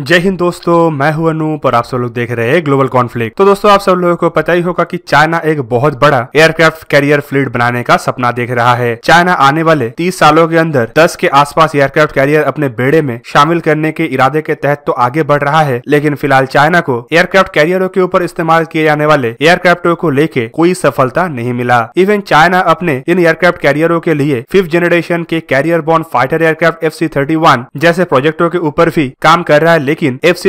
जय हिंद दोस्तों मैं हूं अनूप और आप सब लोग देख रहे हैं ग्लोबल कॉन्फ्लिक्ट तो दोस्तों आप सब लोगों को पता ही होगा कि चाइना एक बहुत बड़ा एयरक्राफ्ट कैरियर फ्लीट बनाने का सपना देख रहा है चाइना आने वाले 30 सालों के अंदर 10 के आसपास एयरक्राफ्ट कैरियर अपने बेड़े में शामिल करने के इरादे के तहत तो आगे बढ़ रहा है लेकिन फिलहाल चाइना को एयरक्राफ्ट कैरियरों के ऊपर इस्तेमाल किए जाने वाले एयरक्राफ्टों को लेके कोई सफलता नहीं मिला इवन चाइना अपने इन एयरक्राफ्ट कैरियरों के लिए फिफ्थ जनरेशन के carrier bond fighter aircraft F जैसे प्रोजेक्टों के ऊपर भी काम कर रहा है लेकिन एफ सी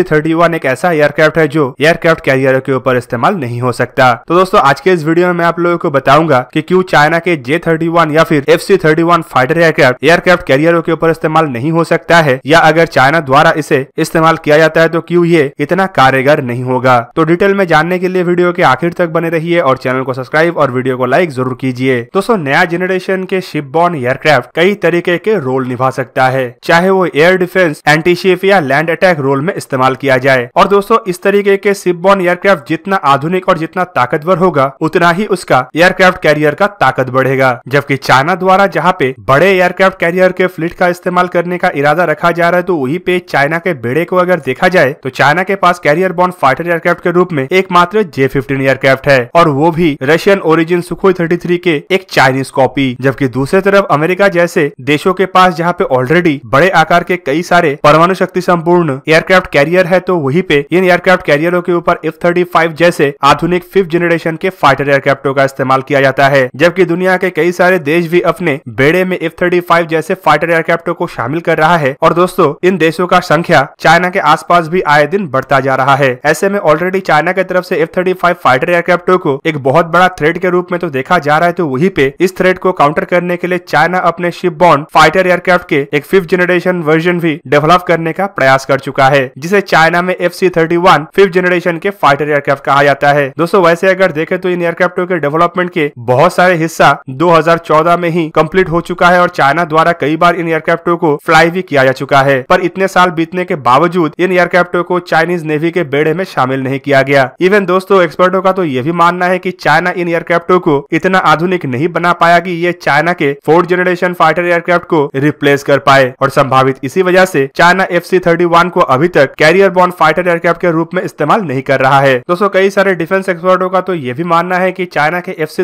एक ऐसा एयरक्राफ्ट है जो एयरक्राफ्ट कैरियर के ऊपर इस्तेमाल नहीं हो सकता तो दोस्तों आज के इस वीडियो में मैं आप लोगों को बताऊंगा कि क्यों चाइना के जे थर्टी वन या फिर F C thirty one fighter aircraft aircraft कैरियरों के ऊपर इस्तेमाल नहीं हो सकता है या अगर चाइना द्वारा इसे इस्तेमाल किया जाता है तो क्यों ये इतना कारगर नहीं होगा तो डिटेल में जानने के लिए वीडियो के आखिर तक बने रहिए और चैनल को सब्सक्राइब और वीडियो को लाइक जरूर कीजिए दोस्तों नया जनरेशन के शिप बॉर्न एयरक्राफ्ट कई तरीके के रोल निभा सकता है चाहे वो एयर डिफेंस एंटीशिप या लैंड अटैक रोल में इस्तेमाल किया जाए और दोस्तों इस तरीके के सिपबॉर्न एयरक्राफ्ट जितना आधुनिक और जितना ताकतवर होगा उतना ही उसका एयरक्राफ्ट कैरियर का ताकत बढ़ेगा जबकि चाइना द्वारा जहाँ पे बड़े एयरक्राफ्ट कैरियर के फ्लिट का इस्तेमाल करने का इरादा रखा जा रहा है तो वही पे चाइना के बेड़े को अगर देखा जाए तो चाइना के पास कैरियर बॉन्ड फाइटर एयरक्राफ्ट के रूप में एकमात्र जे फिफ्टीन एयरक्राफ्ट है और वो भी Russian origin Sukhoi thirty three के एक चाइनीज कॉपी जबकि दूसरी तरफ अमेरिका जैसे देशों के पास जहाँ पे ऑलरेडी बड़े आकार के कई सारे परमाणु शक्ति संपूर्ण एयरक्राफ्ट कैरियर है तो वही पे इन एयरक्राफ्ट कैरियरों के ऊपर एफ थर्टी फाइव जैसे आधुनिक फिफ्थ जनरेशन के फाइटर एयरक्राफ्टों का इस्तेमाल किया जाता है जबकि दुनिया के कई सारे देश भी अपने बेड़े में एफ थर्टी फाइव जैसे फाइटर एयरक्राफ्टों को शामिल कर रहा है और दोस्तों इन देशों का संख्या चाइना के आस भी आए दिन बढ़ता जा रहा है ऐसे में ऑलरेडी चाइना की तरफ ऐसी एफ थर्टी फाइव फाइटर एयरक्राफ्टों को एक बहुत बड़ा थ्रेड के रूप में तो देखा जा रहा है तो वही पे इस थ्रेड को काउंटर करने के लिए चाइना अपने शिप बॉन्ड फाइटर एयरक्राफ्ट के एक फिफ्थ जनरेशन वर्जन भी डेवलप करने का प्रयास कर चुका चुका है जिसे चाइना में F C thirty one fifth generation के फाइटर एयरक्राफ्ट कहा जाता है दोस्तों वैसे अगर देखे तो इन एयरक्राफ्टों के डेवलपमेंट के बहुत सारे हिस्सा 2014 में ही कंप्लीट हो चुका है और चाइना द्वारा कई बार इन एयरक्राफ्टों को फ्लाई भी किया जा चुका है पर इतने साल बीतने के बावजूद इन एयरक्राफ्टों को चाइनीज नेवी के बेड़े में शामिल नहीं किया गया इवन दोस्तों एक्सपर्टों का तो ये भी मानना है की चाइना इन एयरक्राफ्टों को इतना आधुनिक नहीं बना पाया की ये चाइना के फोर्थ जनरेशन फाइटर एयरक्राफ्ट को रिप्लेस कर पाए और संभावित इसी वजह से China F C thirty one को अभी तक कैरियर बॉन्ड फाइटर एयरक्राफ्ट के रूप में इस्तेमाल नहीं कर रहा है दोस्तों कई सारे डिफेंस एक्सपर्टों का तो ये भी मानना है की चाइना के एफ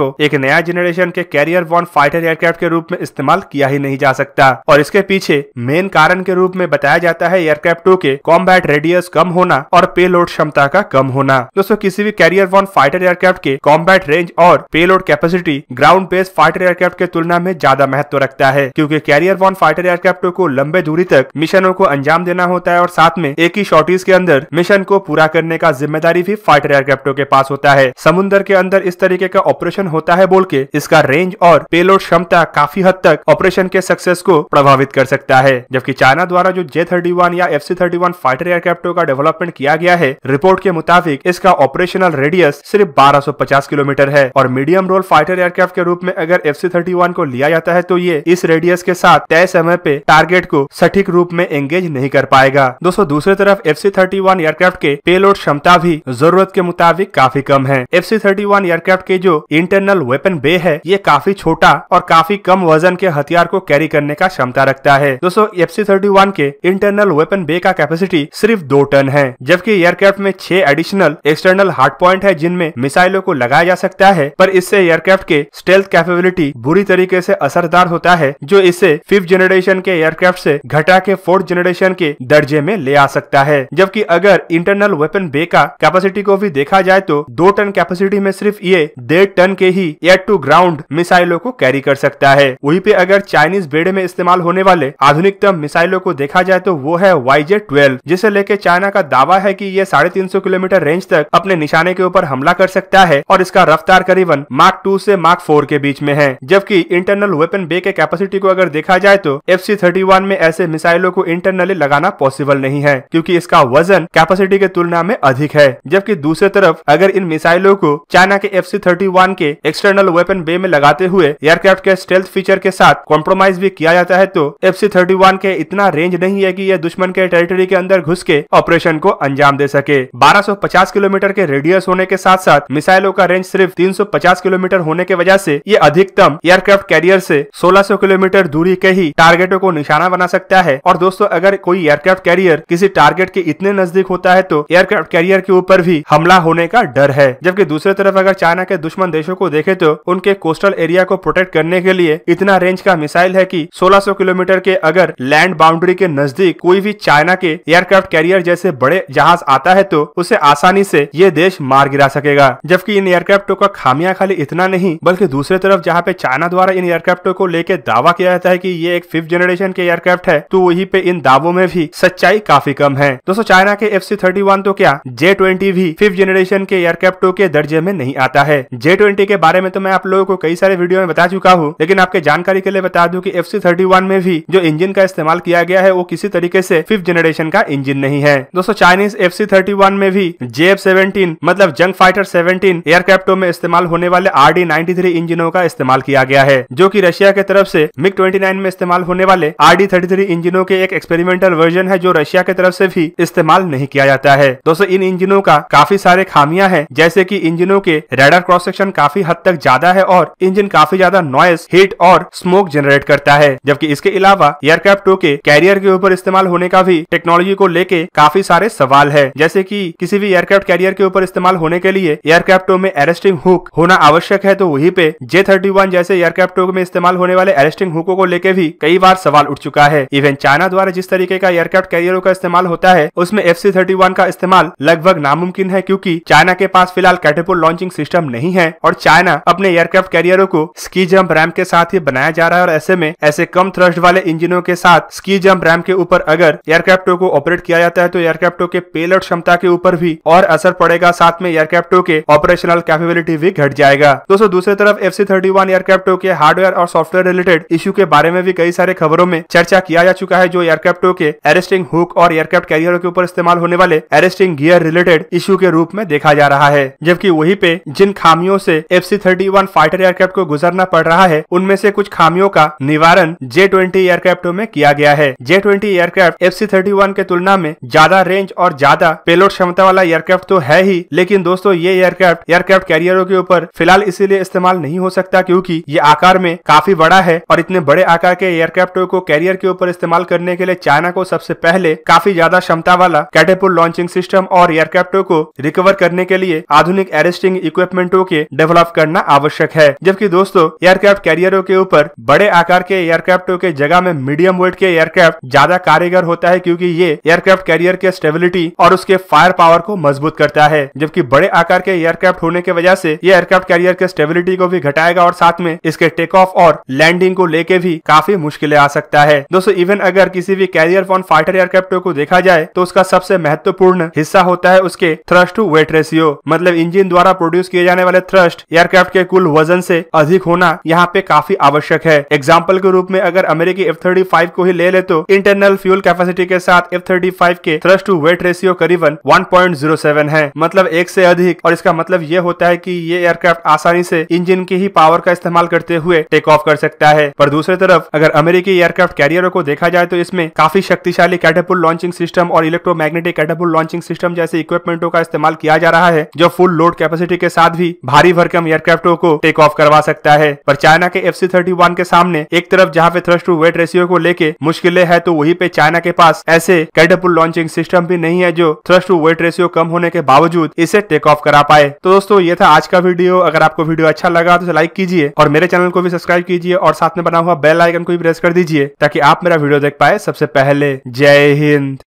को एक नया जनरेशन के कैरियर बॉन्ड फाइटर एयरक्राफ्ट के रूप में इस्तेमाल किया ही नहीं जा सकता और इसके पीछे मेन कारण के रूप में बताया जाता है एयरक्राफ्ट टू के कॉम्बैट रेडियस कम होना और पेलोड क्षमता का कम होना दोस्तों किसी भी कैरियर वॉन फाइटर एयरक्राफ्ट के कॉम्बैट रेंज और payload capacity ground based fighter aircraft के तुलना में ज्यादा महत्व रखता है क्योंकि कैरियर वॉन फाइटर एयरक्राफ्ट को लंबे दूरी तक मिशनों को अंजाम देना हो होता है और साथ में एक ही शॉर्टेज के अंदर मिशन को पूरा करने का जिम्मेदारी भी फाइटर एयरक्राफ्टो के पास होता है समुन्द्र के अंदर इस तरीके का ऑपरेशन होता है बोल के इसका रेंज और पेलोड क्षमता काफी हद तक ऑपरेशन के सक्सेस को प्रभावित कर सकता है जबकि चाइना द्वारा जो जे थर्टी वन या F C thirty one fighter एयरक्राफ्टो का डेवलपमेंट किया गया है रिपोर्ट के मुताबिक इसका ऑपरेशनल रेडियस सिर्फ 1250 किलोमीटर है और मीडियम रोल फाइटर एयरक्राफ्ट के रूप में अगर एफ सी थर्टी वन को लिया जाता है तो ये इस रेडियस के साथ तय समय पे टारगेट को सटीक रूप में एंगेज नहीं कर पाए आएगा दोस्तों दूसरी तरफ F C thirty one aircraft के पेलोड क्षमता भी जरूरत के मुताबिक काफी कम है F C thirty one aircraft के जो इंटरनल वेपन बे है ये काफी छोटा और काफी कम वजन के हथियार को कैरी करने का क्षमता रखता है दोस्तों एफ सी थर्टी वन के इंटरनल वेपन बे का कैपेसिटी सिर्फ दो टन है जबकि एयरक्राफ्ट में छह एडिशनल एक्सटर्नल हार्ड पॉइंट है जिनमें मिसाइलों को लगाया जा सकता है पर इससे एयरक्राफ्ट के स्टेल्थ कैपेबिलिटी बुरी तरीके से असरदार होता है जो इसे फिफ्थ जनरेशन के एयरक्राफ्ट से घटा के फोर्थ जनरेशन के दर्जे में ले आ सकता है जबकि अगर इंटरनल वेपन बे का कैपेसिटी को भी देखा जाए तो दो टन कैपेसिटी में सिर्फ ये डेढ़ टन के ही एयर टू ग्राउंड मिसाइलों को कैरी कर सकता है वहीं पे अगर चाइनीज बेड़े में इस्तेमाल होने वाले आधुनिकतम मिसाइलों को देखा जाए तो वो है वाई जे ट्वेल्व जिसे लेके चाइना का दावा है की ये साढ़े तीन सौ किलोमीटर रेंज तक अपने निशाने के ऊपर हमला कर सकता है और इसका रफ्तार करीबन मार्क टू से मार्क फोर के बीच में है जबकि इंटरनल वेपन बे के कैपेसिटी को अगर देखा जाए तो एफ सी थर्टी वन में ऐसे मिसाइलों को इंटरनली लगाना पॉसिबल नहीं है क्योंकि इसका वजन कैपेसिटी के तुलना में अधिक है जबकि दूसरी तरफ अगर इन मिसाइलों को चाइना के एफ सी थर्टी वन के एक्सटर्नल वेपन बे में लगाते हुए एयरक्राफ्ट के स्टेल्थ फीचर के साथ कॉम्प्रोमाइज भी किया जाता है तो एफ के इतना रेंज नहीं है की यह दुश्मन के टेरिटरी के अंदर घुस के ऑपरेशन को अंजाम दे सके बारह सौ पचास किलोमीटर के रेडियस होने के साथ साथ मिसाइलों का रेंज सिर्फ तीन सौ पचास किलोमीटर होने के वजह से ये अधिकतम एयरक्राफ्ट कैरियर से सौ किलोमीटर दूरी के ही टारगेटों को निशाना बना सकता है और दोस्तों अगर कोई एयरक्राफ्ट एयरक्राफ्ट कैरियर किसी टारगेट के इतने नजदीक होता है तो एयरक्राफ्ट कैरियर के ऊपर भी हमला होने का डर है जबकि दूसरे तरफ अगर चाइना के दुश्मन देशों को देखे तो उनके कोस्टल एरिया को प्रोटेक्ट करने के लिए इतना रेंज का मिसाइल है की सोलह किलोमीटर के अगर लैंड बाउंड्री के नजदीक कोई भी चाइना के एयरक्राफ्ट कैरियर जैसे बड़े जहाज आता है तो उसे आसानी से ये देश मार गिरा सकेगा जबकि इन एयरक्राफ्टों का खामिया खाली इतना नहीं बल्कि दूसरे तरफ जहाँ पे चाइना द्वारा इन एयरक्राफ्टों को लेकर दावा किया जाता है की ये एक फिफ्थ जनरेशन के एयरक्राफ्ट है तो वही पे इन दावों में भी सच्चाई काफी कम है दोस्तों चाइना के एफ सी थर्टी वन तो क्या जे ट्वेंटी भी फिफ्थ जनरेशन के एयरक्राफ्ट के दर्जे में नहीं आता है जे ट्वेंटी के बारे में तो मैं आप लोगों को कई सारे वीडियो में बता चुका हूँ लेकिन आपके जानकारी के लिए बता दूँ की एफ सी थर्टी वन में भी जो इंजन का इस्तेमाल किया गया है वो किसी तरीके से फिफ्थ जनरेशन का इंजन नहीं है दोस्तों Chinese F C thirty one में भी जे एफ सेवेंटीन मतलब जंग फाइटर सेवेंटीन एयरक्राफ्टो में इस्तेमाल होने वाले आर डी नाइन्टी थ्री इंजिनों का इस्तेमाल किया गया है जो की रशिया के तरफ से मिग ट्वेंटी नाइन में इस्तेमाल होने वाले आर डी थर्टी थ्री इंजिनों के एक एक्सपेरिमेंटल वर्जन इंजन है जो रशिया की तरफ से भी इस्तेमाल नहीं किया जाता है दोस्तों इन इंजनों का काफी सारे खामियां हैं जैसे कि इंजनों के रेडर क्रॉस सेक्शन काफी हद तक ज्यादा है और इंजन काफी ज्यादा नॉइस हीट और स्मोक जनरेट करता है जबकि इसके अलावा एयरक्राफ्ट टू के कैरियर के ऊपर इस्तेमाल होने का भी टेक्नोलॉजी को लेके काफी सारे सवाल है जैसे की कि किसी भी एयरक्राफ्ट कैरियर के ऊपर इस्तेमाल होने के लिए एयरक्राफ्टों में एरेस्टिंग हुक होना आवश्यक है तो वही पे जे थर्टी वन जैसे एयरक्राफ्टों में इस्तेमाल होने वाले एरेस्टिंग हुकों को लेके भी कई बार सवाल उठ चुका है इवन चाइना द्वारा जिस तरीके का एयरक्राफ्ट एयरक्राफ्ट कैरियरों का इस्तेमाल होता है उसमें एफ सी थर्टी वन का इस्तेमाल लगभग नामुमकिन है क्योंकि चाइना के पास फिलहाल कैटेपोल लॉन्चिंग सिस्टम नहीं है और चाइना अपने एयरक्राफ्ट कैरियरों को स्की जम्प रैम के साथ ही बनाया जा रहा है और ऐसे में ऐसे कम थ्रस्ट वाले इंजिनों के साथ स्की जम्प रैम के ऊपर अगर एयरक्राफ्टो को ऑपरेट किया जाता है तो एयरक्राफ्टो के पेलट क्षमता के ऊपर भी और असर पड़ेगा साथ में एयरक्राफ्टो के ऑपरेशनल कैपेबिलिटी भी घट जाएगा दोस्तों दूसरी तरफ एफ सी थर्टी वन एयरक्राफ्टो के हार्डवेयर और सॉफ्टवेयर रिलेटेड इश्यू के बारे में भी कई सारे खबरों में चर्चा किया जा चुका है जो एयरक्राफ्टो के एरिस अरेस्टिंग हुक और एयरक्राफ्ट कैरियरों के ऊपर इस्तेमाल होने वाले अरेस्टिंग गियर रिलेटेड इश्यू के रूप में देखा जा रहा है जबकि वही पे जिन खामियों से F C thirty one fighter aircraft को गुजरना पड़ रहा है उनमें से कुछ खामियों का निवारण जे ट्वेंटी एयरक्राफ्टों में किया गया है J twenty aircraft F C thirty one के तुलना में ज्यादा रेंज और ज्यादा पेलोड क्षमता वाला एयरक्राफ्ट तो है ही लेकिन दोस्तों ये एयरक्राफ्ट एयरक्राफ्ट कैरियरों के ऊपर फिलहाल इसीलिए इस्तेमाल नहीं हो सकता क्योंकि ये आकार में काफी बड़ा है और इतने बड़े आकार के एयरक्राफ्टों को कैरियर के ऊपर इस्तेमाल करने के लिए चाइना को सबसे पहले काफी ज्यादा क्षमता वाला कैटेपुल लॉन्चिंग सिस्टम और एयरक्राफ्टों को रिकवर करने के लिए आधुनिक एरेस्टिंग इक्विपमेंटों के डेवलप करना आवश्यक है जबकि दोस्तों एयरक्राफ्ट कैरियरों के ऊपर बड़े आकार के एयरक्राफ्टों के जगह में मीडियम वेट के एयरक्राफ्ट ज्यादा कारीगर होता है क्यूँकी ये एयरक्राफ्ट कैरियर के स्टेबिलिटी और उसके फायर पावर को मजबूत करता है जबकि बड़े आकार के एयरक्राफ्ट होने की वजह से ये एयरक्राफ्ट कैरियर के स्टेबिलिटी को भी घटाएगा और साथ में इसके टेक ऑफ और लैंडिंग को लेके भी काफी मुश्किलें आ सकता है दोस्तों इवन अगर किसी भी carrier borne fighter fighter aircraft को देखा जाए तो उसका सबसे महत्वपूर्ण हिस्सा होता है उसके थ्रस्ट टू वेट रेशियो मतलब इंजन द्वारा प्रोड्यूस किए जाने वाले थ्रस्ट एयरक्राफ्ट के कुल वजन से अधिक होना यहाँ पे काफी आवश्यक है एग्जाम्पल के रूप में अगर अमेरिकी एफ थर्टी फाइव को ही ले ले तो इंटरनल फ्यूल कैपेसिटी के साथ एफ थर्टी फाइव के थ्रस्ट टू वेट रेशियो करीबन वन पॉइंट जीरो सेवन है मतलब एक से अधिक और इसका मतलब ये होता है की ये एयरक्राफ्ट आसानी से इंजन की ही पावर का इस्तेमाल करते हुए टेक ऑफ कर सकता है पर दूसरी तरफ अगर अमेरिकी एयरक्राफ्ट कैरियरों को देखा जाए तो इसमें काफी शक्तिशाली वाली कैटेपुल लॉन्चिंग सिस्टम और इलेक्ट्रोमैग्नेटिक कैटेपुल लॉन्चिंग सिस्टम जैसे इक्विपमेंटों का इस्तेमाल किया जा रहा है जो फुल लोड कैपेसिटी के साथ भी भारी भरकम एयरक्राफ्टो को टेक ऑफ करवा सकता है पर चाइना के एफ के सामने एक तरफ जहाँ पे थ्रस्ट टू वेट रेशियो को लेके मुश्किलें है तो वही पे चाइना के पास ऐसे कैटेपुल लॉन्चिंग सिस्टम भी नहीं है जो थ्रस्ट टू वेट रेशियो कम होने के बावजूद इसे टेक ऑफ करा पाए तो दोस्तों ये था आज का वीडियो अगर आपको वीडियो अच्छा लगा तो लाइक कीजिए और मेरे चैनल को भी सब्सक्राइब कीजिए और साथ में बना हुआ बेल आइकन को भी प्रेस कर दीजिए ताकि आप मेरा वीडियो देख पाए सबसे पहले जय Jai Hind.